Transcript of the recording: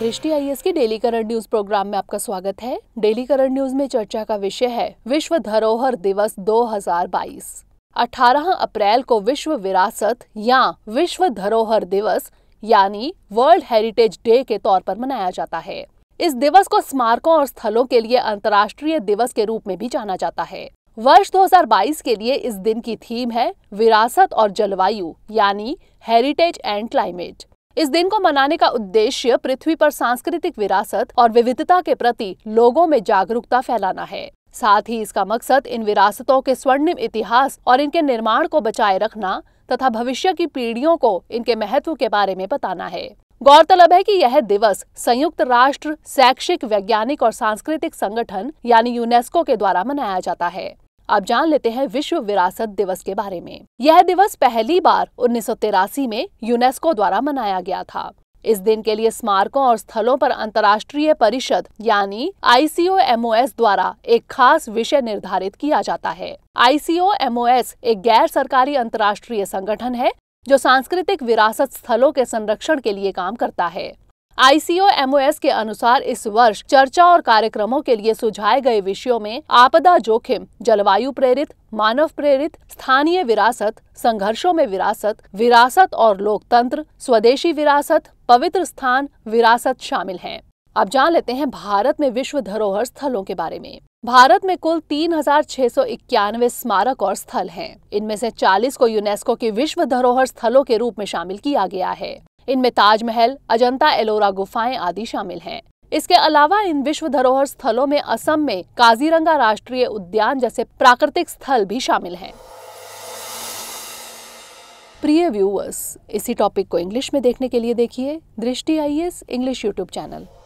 दृष्टि आई के daily current news programme में आपका स्वागत है डेली करंट न्यूज में चर्चा का विषय है विश्व धरोहर दिवस 2022 18 अप्रैल को विश्व विरासत या विश्व धरोहर दिवस यानी वर्ल्ड हेरिटेज डे के तौर पर मनाया जाता है इस दिवस को स्मारकों और स्थलों के लिए अंतर्राष्ट्रीय दिवस के रूप में भी जाना जाता है वर्ष 2022 के लिए इस दिन की थीम है विरासत और जलवायु यानी हेरिटेज एंड क्लाइमेट इस दिन को मनाने का उद्देश्य पृथ्वी पर सांस्कृतिक विरासत और विविधता के प्रति लोगों में जागरूकता फैलाना है साथ ही इसका मकसद इन विरासतों के स्वर्णिम इतिहास और इनके निर्माण को बचाए रखना तथा भविष्य की पीढ़ियों को इनके महत्व के बारे में बताना है गौरतलब है कि यह दिवस संयुक्त राष्ट्र शैक्षिक वैज्ञानिक और सांस्कृतिक संगठन यानी यूनेस्को के द्वारा मनाया जाता है अब जान लेते हैं विश्व विरासत दिवस के बारे में यह दिवस पहली बार उन्नीस में यूनेस्को द्वारा मनाया गया था इस दिन के लिए स्मारकों और स्थलों पर अंतर्राष्ट्रीय परिषद यानी आई द्वारा एक खास विषय निर्धारित किया जाता है आई एक गैर सरकारी अंतर्राष्ट्रीय संगठन है जो सांस्कृतिक विरासत स्थलों के संरक्षण के लिए काम करता है आईसीओ एमओएस के अनुसार इस वर्ष चर्चा और कार्यक्रमों के लिए सुझाए गए विषयों में आपदा जोखिम जलवायु प्रेरित मानव प्रेरित स्थानीय विरासत संघर्षों में विरासत विरासत और लोकतंत्र स्वदेशी विरासत पवित्र स्थान विरासत शामिल हैं अब जान लेते हैं भारत में विश्व धरोहर स्थलों के बारे में भारत में कुल तीन हजार छह सौ इक्यानवे स्मारक और स्थल हैं। इनमें से 40 को यूनेस्को के विश्व धरोहर स्थलों के रूप में शामिल किया गया है इनमें ताजमहल अजंता एलोरा गुफाएं आदि शामिल हैं इसके अलावा इन विश्व धरोहर स्थलों में असम में काजीरंगा राष्ट्रीय उद्यान जैसे प्राकृतिक स्थल भी शामिल हैं प्रिय व्यूअर्स इसी टॉपिक को इंग्लिश में देखने के लिए देखिए दृष्टि आई इंग्लिश यूट्यूब चैनल